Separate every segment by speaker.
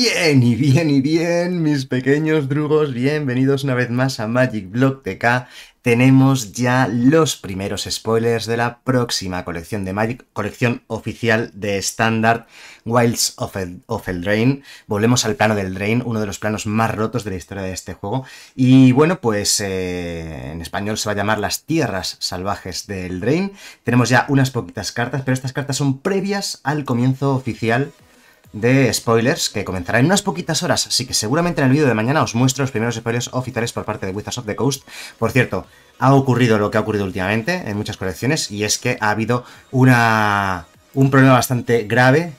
Speaker 1: Bien y bien y bien, mis pequeños drugos, bienvenidos una vez más a Magic Block TK. Tenemos ya los primeros spoilers de la próxima colección de Magic, colección oficial de Standard Wilds of, el, Drain Volvemos al plano del Drain, uno de los planos más rotos de la historia de este juego. Y bueno, pues eh, en español se va a llamar Las Tierras Salvajes del Drain. Tenemos ya unas poquitas cartas, pero estas cartas son previas al comienzo oficial de spoilers que comenzará en unas poquitas horas, así que seguramente en el vídeo de mañana os muestro los primeros spoilers oficiales por parte de Wizards of the Coast. Por cierto, ha ocurrido lo que ha ocurrido últimamente en muchas colecciones y es que ha habido una, un problema bastante grave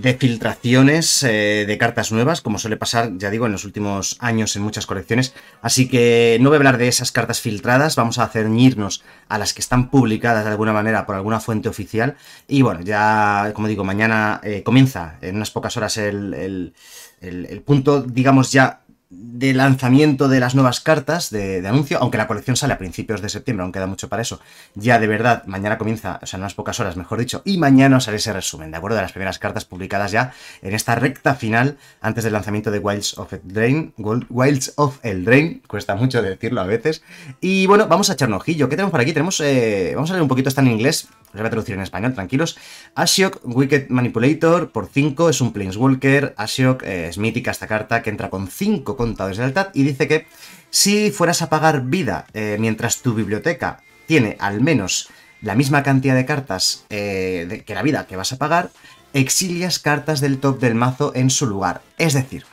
Speaker 1: de filtraciones eh, de cartas nuevas, como suele pasar, ya digo, en los últimos años en muchas colecciones. Así que no voy a hablar de esas cartas filtradas, vamos a ceñirnos a las que están publicadas de alguna manera por alguna fuente oficial. Y bueno, ya, como digo, mañana eh, comienza en unas pocas horas el, el, el punto, digamos, ya de lanzamiento de las nuevas cartas de, anuncio, aunque la colección sale a principios de septiembre, aún queda mucho para eso. Ya de verdad, mañana comienza, o sea, en unas pocas horas, mejor dicho, y mañana os haré ese resumen, ¿de acuerdo? De las primeras cartas publicadas ya en esta recta final, antes del lanzamiento de Wilds of Drain. Wilds of Drain cuesta mucho decirlo a veces. Y bueno, vamos a echar un ojillo. ¿Qué tenemos por aquí? Tenemos, eh, vamos a leer un poquito, está en inglés, voy a traducir en español, tranquilos. Ashiok Wicked Manipulator por 5 es un Planeswalker. Walker. Eh, es mítica esta carta que entra con 5 contadores de lealtad y dice que si fueras a pagar vida eh, mientras tu biblioteca tiene al menos la misma cantidad de cartas eh, que la vida que vas a pagar, exilias cartas del top del mazo en su lugar. Es decir,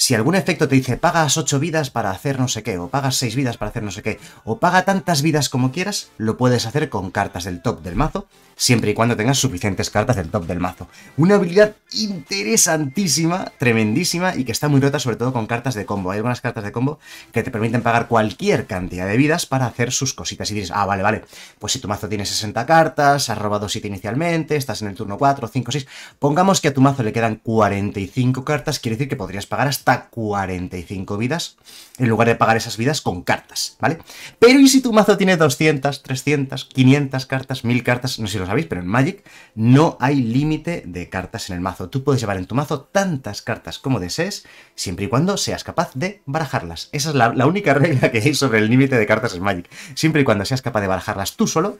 Speaker 1: si algún efecto te dice pagas 8 vidas para hacer no sé qué, o pagas 6 vidas para hacer no sé qué, o paga tantas vidas como quieras, lo puedes hacer con cartas del top del mazo, siempre y cuando tengas suficientes cartas del top del mazo. Una habilidad interesantísima, tremendísima, y que está muy rota sobre todo con cartas de combo. Hay algunas cartas de combo que te permiten pagar cualquier cantidad de vidas para hacer sus cositas. Y dices, ah, vale, vale, pues si tu mazo tiene 60 cartas, has robado 7 inicialmente, estás en el turno 4, 5, 6, pongamos que a tu mazo le quedan 45 cartas, quiere decir que podrías pagar hasta 45 vidas, en lugar de pagar esas vidas con cartas, ¿vale? Pero ¿y si tu mazo tiene 200, 300, 500 cartas, 1000 cartas? No sé si lo sabéis, pero en Magic no hay límite de cartas en el mazo. Tú puedes llevar en tu mazo tantas cartas como desees, siempre y cuando seas capaz de barajarlas. Esa es la única regla que hay sobre el límite de cartas en Magic. Siempre y cuando seas capaz de barajarlas tú solo,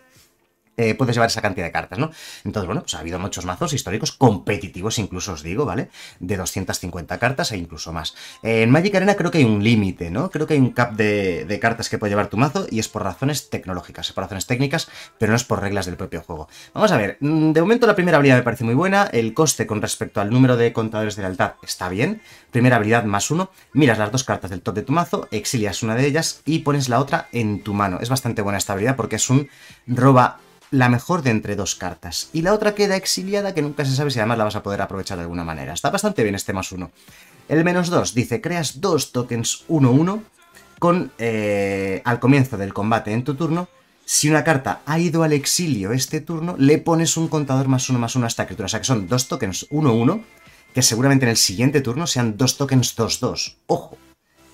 Speaker 1: eh, puedes llevar esa cantidad de cartas, ¿no? Entonces, bueno, pues ha habido muchos mazos históricos competitivos, incluso os digo, ¿vale? De 250 cartas e incluso más. en Magic Arena creo que hay un límite, ¿no? Creo que hay un cap de, de, cartas que puede llevar tu mazo y es por razones tecnológicas, es por razones técnicas, pero no es por reglas del propio juego. Vamos a ver, mm, de momento la primera habilidad me parece muy buena, el coste con respecto al número de contadores de lealtad está bien, primera habilidad más uno, miras las dos cartas del top de tu mazo, exilias una de ellas y pones la otra en tu mano. Es bastante buena esta habilidad porque es un roba la mejor de entre dos cartas. Y la otra queda exiliada que nunca se sabe si además la vas a poder aprovechar de alguna manera. Está bastante bien este más uno. El menos dos dice, creas dos tokens 1-1 con eh, al comienzo del combate en tu turno. Si una carta ha ido al exilio este turno, le pones un contador más uno más uno a esta criatura. O sea que son dos tokens 1-1, que seguramente en el siguiente turno sean dos tokens 2-2. ¡Ojo!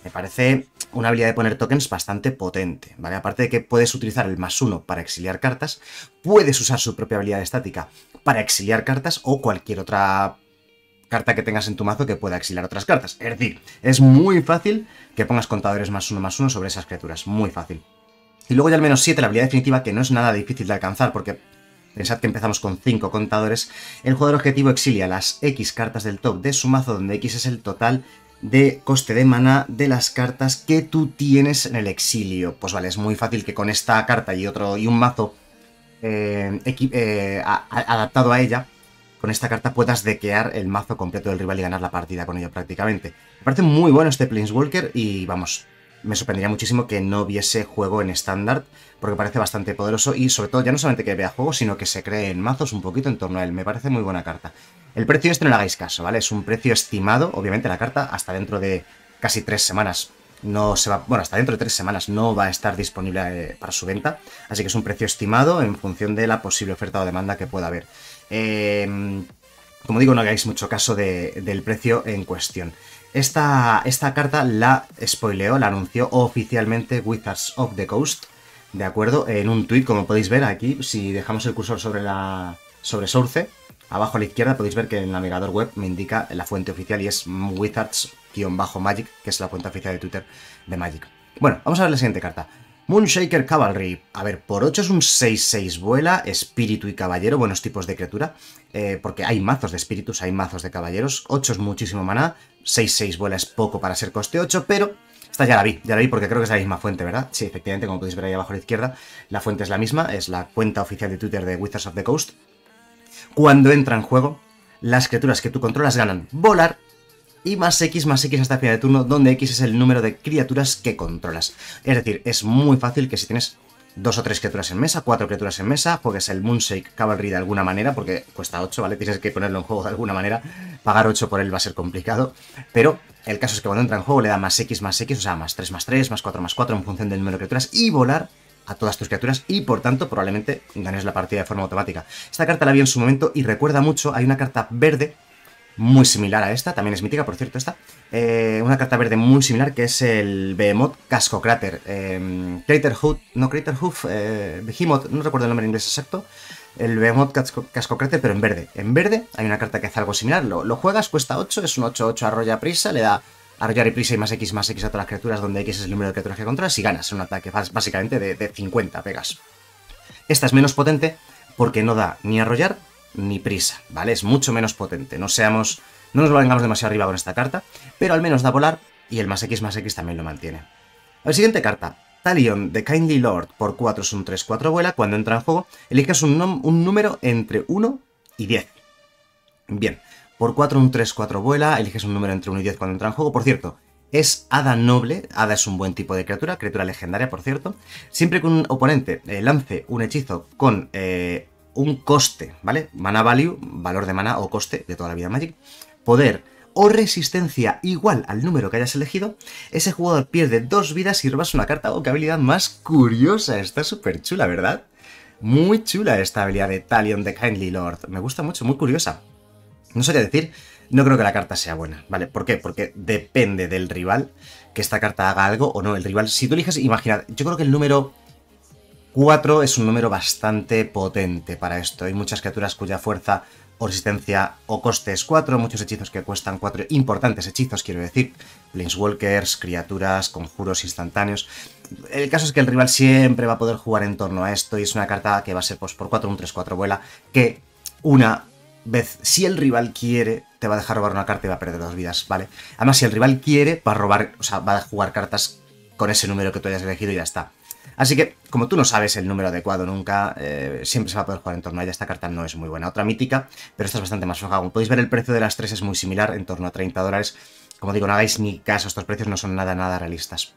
Speaker 1: Me parece una habilidad de poner tokens bastante potente, ¿vale? Aparte de que puedes utilizar el más uno para exiliar cartas, puedes usar su propia habilidad estática para exiliar cartas o cualquier otra carta que tengas en tu mazo que pueda exiliar otras cartas. Es decir, es muy fácil que pongas contadores más uno más uno sobre esas criaturas, muy fácil. Y luego ya al menos siete, la habilidad definitiva, que no es nada difícil de alcanzar, porque pensad que empezamos con 5 contadores, el jugador objetivo exilia las X cartas del top de su mazo, donde X es el total de coste de mana de las cartas que tú tienes en el exilio. Pues vale, es muy fácil que con esta carta y otro y un mazo eh, eh, adaptado a ella, con esta carta puedas dequear el mazo completo del rival y ganar la partida con ella prácticamente. Me parece muy bueno este Planeswalker y vamos, me sorprendería muchísimo que no viese juego en estándar, porque parece bastante poderoso y sobre todo ya no solamente que vea juego, sino que se cree en mazos un poquito en torno a él. Me parece muy buena carta. El precio este no le hagáis caso, ¿vale? Es un precio estimado, obviamente la carta, hasta dentro de casi tres semanas no se va, bueno, hasta dentro de tres semanas no va a estar disponible eh, para su venta, así que es un precio estimado en función de la posible oferta o demanda que pueda haber. Em, como digo, no hagáis mucho caso del precio en cuestión. Esta, esta carta la spoileó, la anunció oficialmente Wizards of the Coast, ¿de acuerdo? En un tuit, como podéis ver aquí, si dejamos el cursor sobre la sobre Source, Abajo a la izquierda podéis ver que el navegador web me indica la fuente oficial y es wizards-magic, que es la cuenta oficial de Twitter de Magic. Bueno, vamos a ver la siguiente carta. Moonshaker Cavalry. A ver, por 8 es un 6-6 vuela, espíritu y caballero, buenos tipos de criatura, eh, porque hay mazos de espíritus, hay mazos de caballeros. 8 es muchísimo maná, 6-6 vuela es poco para ser coste 8, pero esta ya la vi, ya la vi porque creo que es la misma fuente, ¿verdad? Sí, efectivamente, como podéis ver ahí abajo a la izquierda, la fuente es la misma, es la cuenta oficial de Twitter de Wizards of the Coast. Cuando entra en juego, las criaturas que tú controlas ganan volar y más X más X hasta el final de turno, donde X es el número de criaturas que controlas. Es decir, es muy fácil que si tienes dos o tres criaturas en mesa, cuatro criaturas en mesa, es el Moonshake Cavalry de alguna manera, porque cuesta 8, ¿vale? Tienes que ponerlo en juego de alguna manera. Pagar 8 por él va a ser complicado, pero el caso es que cuando entra en juego le da más X más X, o sea, más 3 más 3, más 4 más 4 en función del número de criaturas, y volar a todas tus criaturas y por tanto probablemente ganes la partida de forma automática. Esta carta la vi en su momento y recuerda mucho, hay una carta verde muy similar a esta, también es mítica por cierto esta, eh, una carta verde muy similar que es el Behemoth Casco Crater, em, Crater Hood, no Crater Hoof, eh, Behemoth, no recuerdo el nombre en inglés exacto, el Behemoth Casco, cráter Crater pero en verde. En verde hay una carta que hace algo similar, lo, juegas, cuesta 8, es un 8-8 arrolla prisa, le da arrollar y prisa y más X más X a todas las criaturas, donde X es el número de criaturas que controlas, y ganas un ataque básicamente de, 50 pegas. Esta es menos potente porque no da ni arrollar ni prisa, ¿vale? Es mucho menos potente. No seamos. No nos vengamos demasiado arriba con esta carta, pero al menos da volar y el más X más X también lo mantiene. La siguiente carta. Talion de Kindly Lord por 4 es un 3-4 vuela. Cuando entra en juego, eliges un, un número entre 1 y 10. Bien, por 4, un 3-4 vuela, eliges un número entre 1 y 10 cuando entra en juego. Por cierto, es Hada Noble, Hada es un buen tipo de criatura, criatura legendaria, por cierto. Siempre que un oponente eh, lance un hechizo con eh, un coste, ¿vale? Mana value, valor de mana o coste de toda la vida Magic, poder o resistencia igual al número que hayas elegido, ese jugador pierde dos vidas y robas una carta. o oh, qué habilidad más curiosa! Está súper chula, ¿verdad? Muy chula esta habilidad de Talion de Kindly Lord. Me gusta mucho, muy curiosa. No qué decir, no creo que la carta sea buena, ¿vale? ¿Por qué? Porque depende del rival que esta carta haga algo o no. El rival, si tú eliges, imagina, yo creo que el número 4 es un número bastante potente para esto. Hay muchas criaturas cuya fuerza o resistencia o coste es 4, muchos hechizos que cuestan 4, importantes hechizos, quiero decir, planeswalkers, criaturas, conjuros instantáneos. El caso es que el rival siempre va a poder jugar en torno a esto y es una carta que va a ser pues, por 4, un 3-4 vuela, que una vez, si el rival quiere, te va a dejar robar una carta y va a perder dos vidas, ¿vale? Además, si el rival quiere, va a robar, o sea, va a jugar cartas con ese número que tú hayas elegido y ya está. Así que, como tú no sabes el número adecuado nunca, eh, siempre se va a poder jugar en torno a ella. Esta carta no es muy buena. Otra mítica, pero esta es bastante más floja. Como podéis ver, el precio de las tres es muy similar, en torno a 30 dólares. Como digo, no hagáis ni caso, estos precios no son nada, nada realistas.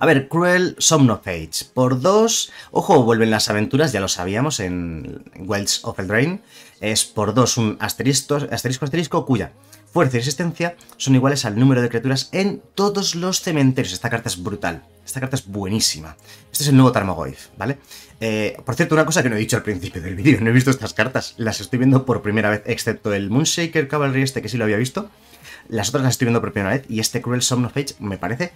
Speaker 1: A ver, Cruel Somnophage, Por dos, ojo, vuelven las aventuras, ya lo sabíamos en Wells of drain. Es por dos un asterisco, asterisco, asterisco, cuya fuerza y resistencia son iguales al número de criaturas en todos los cementerios. Esta carta es brutal. Esta carta es buenísima. Este es el nuevo Tarmogoyf, ¿vale? Eh, por cierto, una cosa que no he dicho al principio del vídeo, no he visto estas cartas. Las estoy viendo por primera vez, excepto el Moonshaker Cavalry este que sí lo había visto. Las otras las estoy viendo por primera vez y este Cruel Somnophage me parece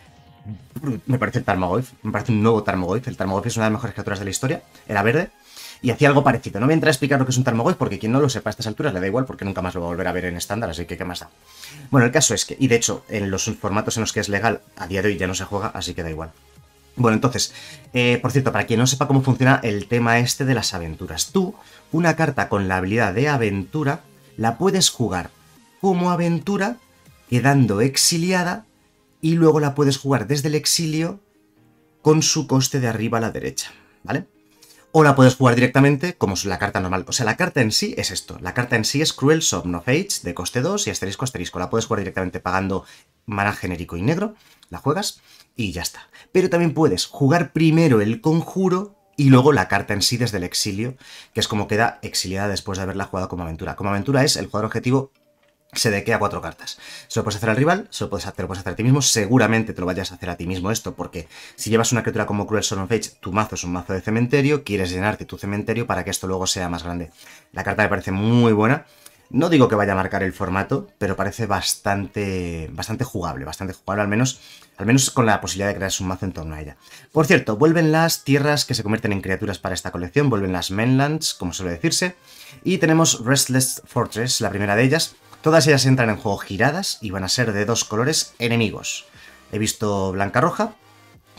Speaker 1: me parece el Tarmogoyf, me parece un nuevo Tarmogoyf. El Tarmogoyf es una de las mejores criaturas de la historia, era verde, y hacía algo parecido. No voy a entrar a explicar lo que es un Tarmogoyf, porque quien no lo sepa a estas alturas le da igual, porque nunca más lo va a volver a ver en estándar, así que qué más da. Bueno, el caso es que, y de hecho, en los formatos en los que es legal, a día de hoy ya no se juega, así que da igual. Bueno, entonces, eh, por cierto, para quien no sepa cómo funciona el tema este de las aventuras, tú, una carta con la habilidad de aventura, la puedes jugar como aventura, quedando exiliada y luego la puedes jugar desde el exilio con su coste de arriba a la derecha, ¿vale? O la puedes jugar directamente como la carta normal. O sea, la carta en sí es esto. La carta en sí es Cruel Somn de coste 2 y asterisco asterisco. La puedes jugar directamente pagando mana genérico y negro, la juegas y ya está. Pero también puedes jugar primero el conjuro y luego la carta en sí desde el exilio, que es como queda exiliada después de haberla jugado como aventura. Como aventura es el jugador objetivo se dequea cuatro cartas. Se lo puedes hacer al rival, se lo puedes, hacer, puedes hacer a ti mismo, seguramente te lo vayas a hacer a ti mismo esto, porque si llevas una criatura como Cruel Son of Age, tu mazo es un mazo de cementerio, quieres llenarte tu cementerio para que esto luego sea más grande. La carta me parece muy buena. No digo que vaya a marcar el formato, pero parece bastante, bastante jugable, bastante jugable, al menos, al menos con la posibilidad de crear un mazo en torno a ella. Por cierto, vuelven las tierras que se convierten en criaturas para esta colección, vuelven las mainlands, como suele decirse, y tenemos Restless Fortress, la primera de ellas, Todas ellas entran en juego giradas y van a ser de dos colores enemigos. He visto blanca roja,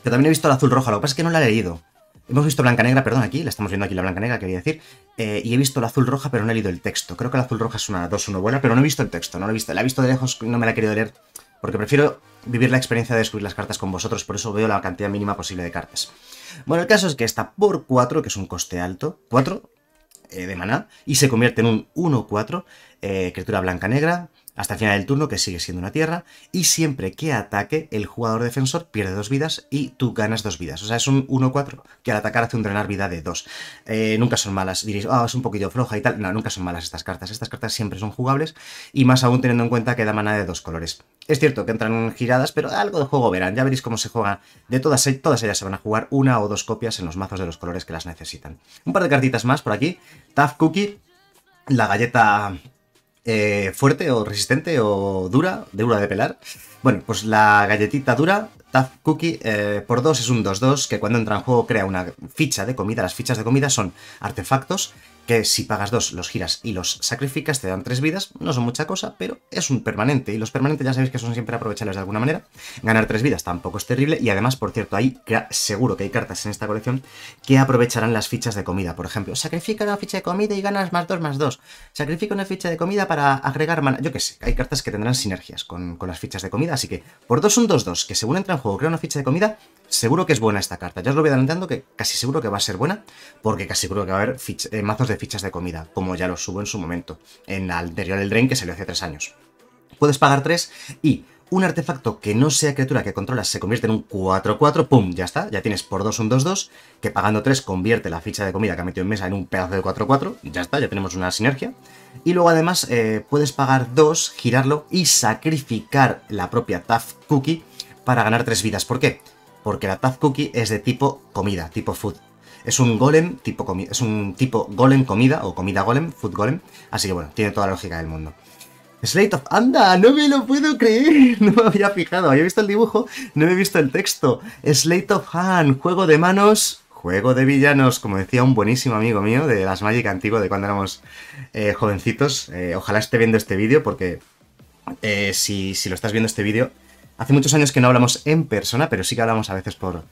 Speaker 1: pero también he visto la azul roja, lo que pasa es que no la he leído. Hemos visto blanca negra, perdón, aquí, la estamos viendo aquí la blanca negra, quería decir. Eh, y he visto la azul roja, pero no he leído el texto. Creo que la azul roja es una 2-1 buena, pero no he visto el texto, no lo he visto. La he visto de lejos, no me la he querido leer, porque prefiero vivir la experiencia de descubrir las cartas con vosotros, por eso veo la cantidad mínima posible de cartas. Bueno, el caso es que esta por 4, que es un coste alto, 4 eh, de maná y se convierte en un 1-4, eh, criatura blanca-negra, hasta el final del turno, que sigue siendo una tierra, y siempre que ataque, el jugador defensor pierde dos vidas y tú ganas dos vidas. O sea, es un 1-4 que al atacar hace un drenar vida de dos. Eh, nunca son malas, diréis, oh, es un poquito floja y tal. No, nunca son malas estas cartas. Estas cartas siempre son jugables y más aún teniendo en cuenta que da mana de dos colores. Es cierto que entran giradas, pero algo de juego verán. Ya veréis cómo se juega. De todas, e-, todas ellas se van a jugar una o dos copias en los mazos de los colores que las necesitan. Un par de cartitas más por aquí. Tough Cookie, la galleta eh, fuerte o resistente o dura, de dura de pelar. Bueno, pues la galletita dura, Tough Cookie, eh, por 2 es un 2-2 que cuando entra en juego crea una ficha de comida. Las fichas de comida son artefactos que si pagas dos, los giras y los sacrificas, te dan tres vidas. No son mucha cosa, pero es un permanente. Y los permanentes ya sabéis que son siempre aprovechables de alguna manera. Ganar tres vidas tampoco es terrible. Y además, por cierto, ahí seguro que hay cartas en esta colección que aprovecharán las fichas de comida. Por ejemplo, sacrifica una ficha de comida y ganas más dos, más dos. Sacrifica una ficha de comida para agregar mana. Yo qué sé, hay cartas que tendrán sinergias con, las fichas de comida. Así que por dos, un 2-2, que según entra en juego, crea una ficha de comida seguro que es buena esta carta. Ya os lo voy adelantando que casi seguro que va a ser buena, porque casi seguro que va a haber eh, mazos de fichas de comida, como ya lo subo en su momento, en la anterior El Drain que salió hace 3 años. Puedes pagar 3 y un artefacto que no sea criatura que controlas se convierte en un 4-4, ¡pum! Ya está, ya tienes por 2 un 2-2, que pagando 3 convierte la ficha de comida que ha metido en mesa en un pedazo de 4-4, ya está, ya tenemos una sinergia. Y luego además eh, puedes pagar 2, girarlo y sacrificar la propia taf Cookie para ganar 3 vidas. ¿Por qué? porque la Taz Cookie es de tipo comida, tipo food. Es un golem tipo comida, es un tipo golem comida o comida golem, food golem, así que bueno, tiene toda la lógica del mundo. Slate of... ¡Anda! ¡No me lo puedo creer! No me había fijado. Había visto el dibujo, no me he visto el texto. Slate of Hand, juego de manos, juego de villanos, como decía un buenísimo amigo mío de las Magic antiguo, de cuando éramos eh, jovencitos. Eh, ojalá esté viendo este vídeo, porque eh, si, lo estás viendo este vídeo, Hace muchos años que no hablamos en persona, pero sí que hablamos a veces por,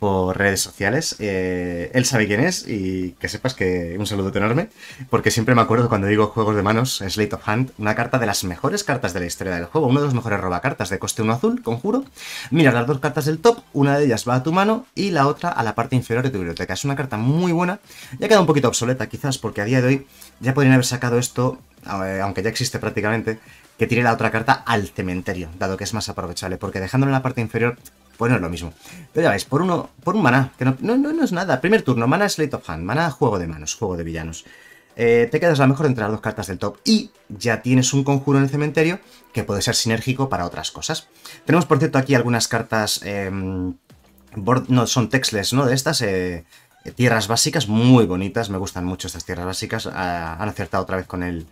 Speaker 1: por redes sociales. Eh, él sabe quién es y que sepas que un saludo enorme, porque siempre me acuerdo cuando digo juegos de manos, Slate of Hand, una carta de las mejores cartas de la historia del juego, uno de los mejores robacartas de coste 1 azul, conjuro. mira las dos cartas del top, una de ellas va a tu mano y la otra a la parte inferior de tu biblioteca. Es una carta muy buena, ya queda un poquito obsoleta quizás porque a día de hoy ya podrían haber sacado esto, eh, aunque ya existe prácticamente, que tire la otra carta al cementerio, dado que es más aprovechable, porque dejándolo en la parte inferior, bueno, pues es lo mismo. Pero ya veis, por, uno, por un maná, que no, no, es nada. Primer turno, maná Slate of Hand, maná juego de manos, juego de villanos. Eh, te quedas la mejor entre las dos cartas del top y ya tienes un conjuro en el cementerio que puede ser sinérgico para otras cosas. Tenemos, por cierto, aquí algunas cartas... Em, no, son textless, ¿no? De estas... Eh, tierras básicas muy bonitas, me gustan mucho estas tierras básicas, ah, han acertado otra vez con el,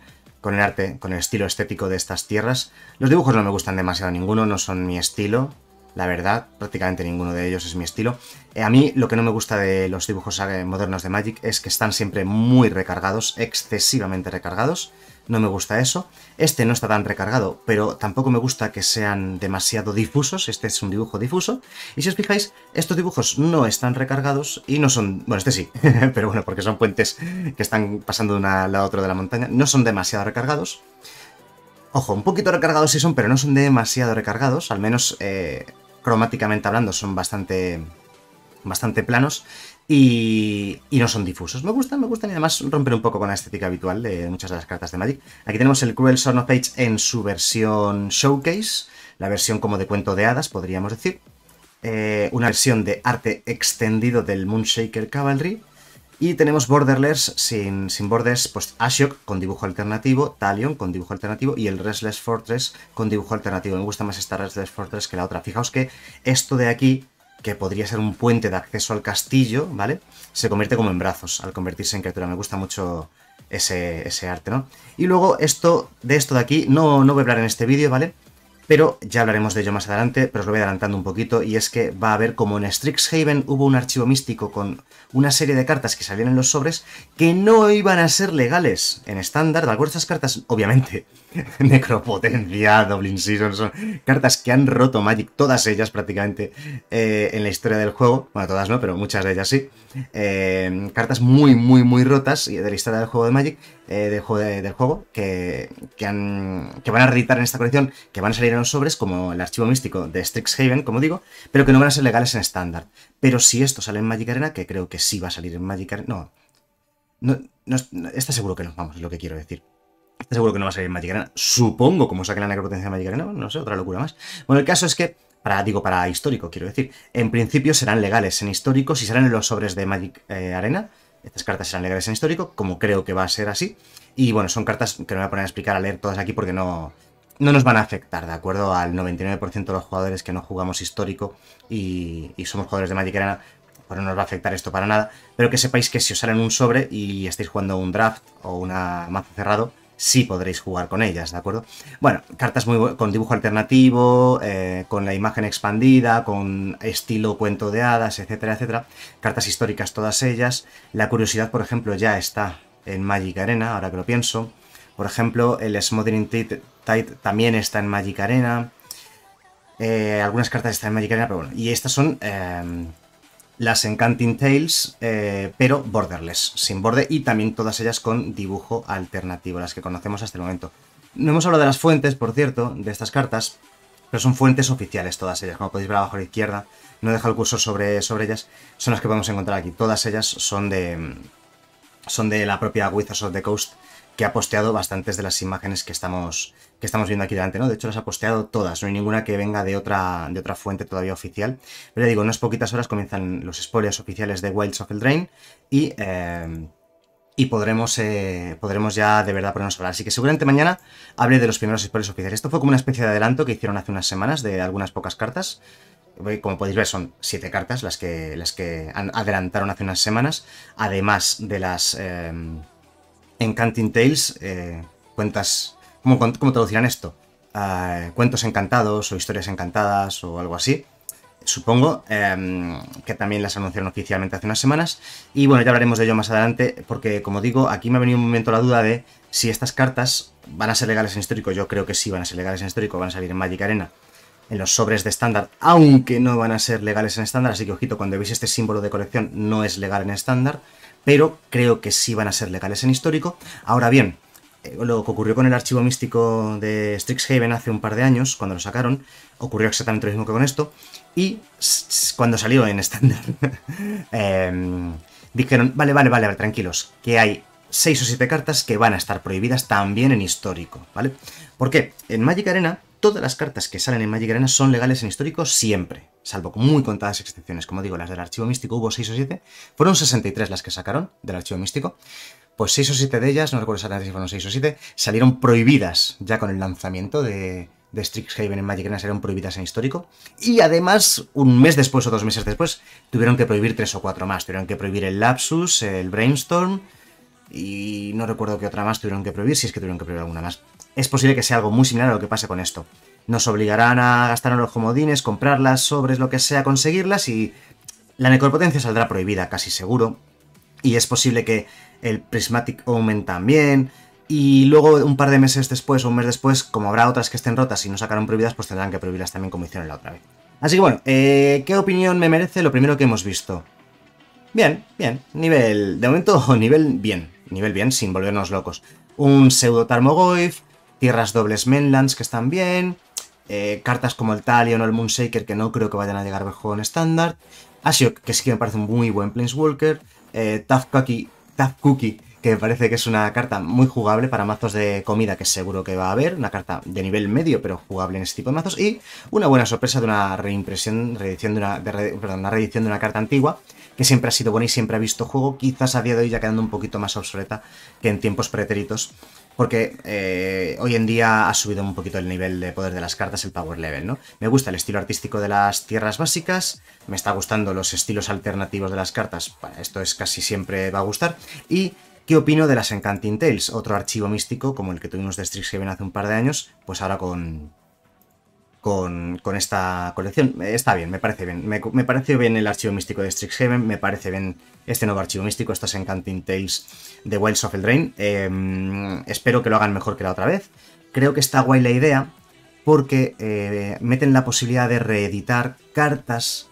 Speaker 1: con el arte, con el estilo estético de estas tierras. Los dibujos no me gustan demasiado ninguno, no son mi estilo, la verdad, prácticamente ninguno de ellos es mi estilo. Eh, a mí lo que no me gusta de los dibujos eh, modernos de Magic es que están siempre muy recargados, excesivamente recargados. No me gusta eso. Este no está tan recargado, pero tampoco me gusta que sean demasiado difusos. Este es un dibujo difuso. Y si os fijáis, estos dibujos no están recargados y no son... Bueno, este sí, pero bueno, porque son puentes que están pasando de un lado a otro de la montaña. No son demasiado recargados. Ojo, un poquito recargados sí son, pero no son demasiado recargados. Al menos... Eh, cromáticamente hablando, son bastante, bastante planos y, no son difusos. Me gustan, me gustan y además romper un poco con la estética habitual de muchas de las cartas de Magic. Aquí tenemos el Cruel Son of Page en su versión Showcase, la versión como de cuento de hadas, podríamos decir. Eh, una versión de arte extendido del Moonshaker Cavalry y tenemos Borderless sin, sin bordes, pues Ashok con dibujo alternativo, Talion con dibujo alternativo y el Restless Fortress con dibujo alternativo. Me gusta más esta Restless Fortress que la otra. Fijaos que esto de aquí, que podría ser un puente de acceso al castillo, ¿vale? Se convierte como en brazos al convertirse en criatura. Me gusta mucho ese, ese arte, ¿no? Y luego esto, de esto de aquí, no, no voy a hablar en este vídeo, ¿vale? pero ya hablaremos de ello más adelante, pero os lo voy adelantando un poquito, y es que va a haber como en Strixhaven hubo un archivo místico con una serie de cartas que salían en los sobres que no iban a ser legales en estándar, de estas cartas, obviamente, Necropotencia, Dublin Season, son cartas que han roto Magic, todas ellas prácticamente eh, en la historia del juego, bueno, todas no, pero muchas de ellas sí, eh, cartas muy, muy, muy rotas de la historia del juego de Magic, eh, del, juego, que, han, que, van a reeditar en esta colección, que van a salir en los sobres, como el archivo místico de Strixhaven, como digo, pero que no van a ser legales en estándar. Pero si esto sale en Magic Arena, que creo que sí va a salir en Magic Arena. No, está seguro que no, vamos, es lo que quiero decir. Está seguro que no va a salir en Magic Arena. Supongo, como saquen la necropotencia de Magic Arena, no sé, otra locura más. Bueno, el caso es que para, digo, para histórico, quiero decir. En principio serán legales en histórico, si salen en los sobres de Magic eh, Arena, estas cartas serán legales en histórico, como creo que va a ser así. Y bueno, son cartas que no voy a poner a explicar, a leer todas aquí porque no, no nos van a afectar, ¿de acuerdo? Al 99% de los jugadores que no jugamos histórico y, y somos jugadores de Magic Arena, pues no nos va a afectar esto para nada. Pero que sepáis que si os en un sobre y estáis jugando un draft o una mazo cerrado, sí podréis jugar con ellas, ¿de acuerdo? Bueno, cartas muy con dibujo alternativo, eh, con la imagen expandida, con estilo cuento de hadas, etcétera, etcétera. Cartas históricas todas ellas. La curiosidad, por ejemplo, ya está en Magic Arena, ahora que lo pienso. Por ejemplo, el Smothering Tide también está en Magic Arena. Eh, algunas cartas están en Magic Arena, pero bueno. Y estas son... Eh, las Encanting Tales, eh, pero borderless, sin borde, y también todas ellas con dibujo alternativo, las que conocemos hasta el momento. No hemos hablado de las fuentes, por cierto, de estas cartas, pero son fuentes oficiales todas ellas, como podéis ver abajo a la izquierda, no deja el cursor sobre, sobre ellas, son las que podemos encontrar aquí. Todas ellas son de, son de la propia Wizards of the Coast, que ha posteado bastantes de las imágenes que estamos, que estamos viendo aquí delante, ¿no? De hecho, las ha posteado todas, no hay ninguna que venga de otra, de otra fuente todavía oficial. Pero ya digo, en unas poquitas horas comienzan los spoilers oficiales de Wilds of Eldraine y, eh, y podremos, eh, podremos ya de verdad ponernos a hablar. Así que seguramente mañana hablé de los primeros spoilers oficiales. Esto fue como una especie de adelanto que hicieron hace unas semanas de algunas pocas cartas como podéis ver, son siete cartas las que, las que adelantaron hace unas semanas, además de las, eh, en Tales, eh, cuentas. ¿cómo, traducirán esto? Ah, cuentos encantados o historias encantadas o algo así. Supongo em, que también las anunciaron oficialmente hace unas semanas. Y bueno, ya hablaremos de ello más adelante, porque como digo, aquí me ha venido un momento la duda de si estas cartas van a ser legales en histórico. Yo creo que sí van a ser legales en histórico, van a salir en Magic Arena, en los sobres de estándar, aunque no van a ser legales en estándar. Así que ojito, cuando veis este símbolo de colección, no es legal en estándar pero creo que sí van a ser legales en histórico. Ahora bien, eh, lo que ocurrió con el archivo místico de Strixhaven hace un par de años, cuando lo sacaron, ocurrió exactamente lo mismo que con esto, y cuando salió en estándar, em, dijeron, vale, vale, vale, tranquilos, que hay 6 o 7 cartas que van a estar prohibidas también en histórico, ¿vale? Porque En Magic Arena todas las cartas que salen en Magic Arena son legales en histórico siempre, salvo muy contadas excepciones. Como digo, las del archivo místico hubo 6 o 7, fueron 63 las que sacaron del archivo místico. Pues 6 o 7 de ellas, no recuerdo exactamente si fueron 6 o 7, salieron prohibidas ya con el lanzamiento de, de Strixhaven en Magic Arena prohibidas en histórico. Y además, un mes después o dos meses después, tuvieron que prohibir 3 o 4 más. Tuvieron que prohibir el Lapsus, el Brainstorm y no recuerdo qué otra más tuvieron que prohibir, si es que tuvieron que prohibir alguna más es posible que sea algo muy similar a lo que pase con esto. Nos obligarán a gastar en los comodines, comprarlas, sobres, lo que sea, conseguirlas y la necropotencia saldrá prohibida, casi seguro. Y es posible que el Prismatic Omen también. Y luego, un par de meses después o un mes después, como habrá otras que estén rotas y no sacaron prohibidas, pues tendrán que prohibirlas también como hicieron la otra vez. Así que bueno, eh, ¿qué opinión me merece lo primero que hemos visto? Bien, bien, nivel... De momento, nivel bien. Nivel bien, sin volvernos locos. Un pseudo Tarmogoyf, Tierras dobles mainlands que están bien, eh, cartas como el Talion o el Moonshaker que no creo que vayan a llegar mejor en estándar, así que sí que me parece un muy buen Planeswalker, eh, Tough Cookie, Tough Cookie que me parece que es una carta muy jugable para mazos de comida que seguro que va a haber, una carta de nivel medio pero jugable en este tipo de mazos y una buena sorpresa de una reimpresión, reedición de una, perdón, de una carta antigua que siempre ha sido buena y siempre ha visto juego, quizás a día de hoy ya quedando un poquito más obsoleta que en tiempos pretéritos, porque eh, hoy en día ha subido un poquito el nivel de poder de las cartas, el power level, ¿no? Me gusta el estilo artístico de las tierras básicas, me está gustando los estilos alternativos de las cartas, esto es casi siempre va a gustar, y ¿Qué opino de las Encanting Tales? Otro archivo místico como el que tuvimos de Strixhaven hace un par de años, pues ahora con, con, esta colección. Eh, está bien, me parece bien. Me, parece bien el archivo místico de Strixhaven, me parece bien este nuevo archivo místico, estas Encanting Tales de Wells of Eldraine. Eh, espero que lo hagan mejor que la otra vez. Creo que está guay la idea porque eh, meten la posibilidad de reeditar cartas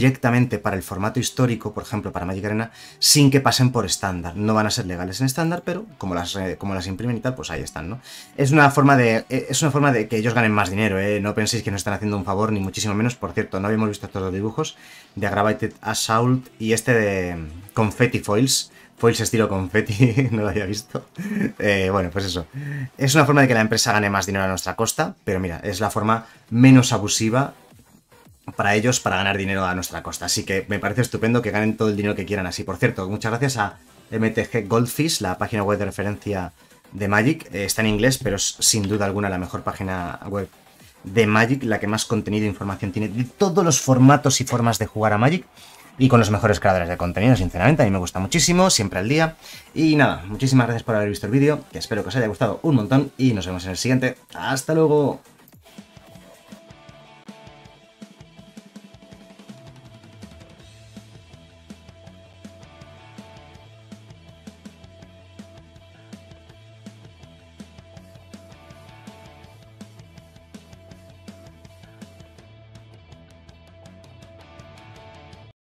Speaker 1: directamente para el formato histórico, por ejemplo, para Magic Arena, sin que pasen por estándar. No van a ser legales en estándar, pero como las, como las imprimen y tal, pues ahí están, ¿no? Es una forma de, e, es una forma de que ellos ganen más dinero, ¿eh? No penséis que nos están haciendo un favor, ni muchísimo menos. Por cierto, no habíamos visto estos dos dibujos de Aggravated Assault y este de Confetti Foils. Foils estilo confetti, no lo había visto. Eh, bueno, pues eso. Es una forma de que la empresa gane más dinero a nuestra costa, pero mira, es la forma menos abusiva para ellos para ganar dinero a nuestra costa. Así que me parece estupendo que ganen todo el dinero que quieran así. Por cierto, muchas gracias a MTG Goldfish, la página web de referencia de Magic. Eh, está en inglés, pero es sin duda alguna la mejor página web de Magic, la que más contenido e información tiene de todos los formatos y formas de jugar a Magic. Y con los mejores creadores de contenido, sinceramente, a mí me gusta muchísimo, siempre al día. Y nada, muchísimas gracias por haber visto el vídeo, que espero que os haya gustado un montón y nos vemos en el siguiente. ¡Hasta luego!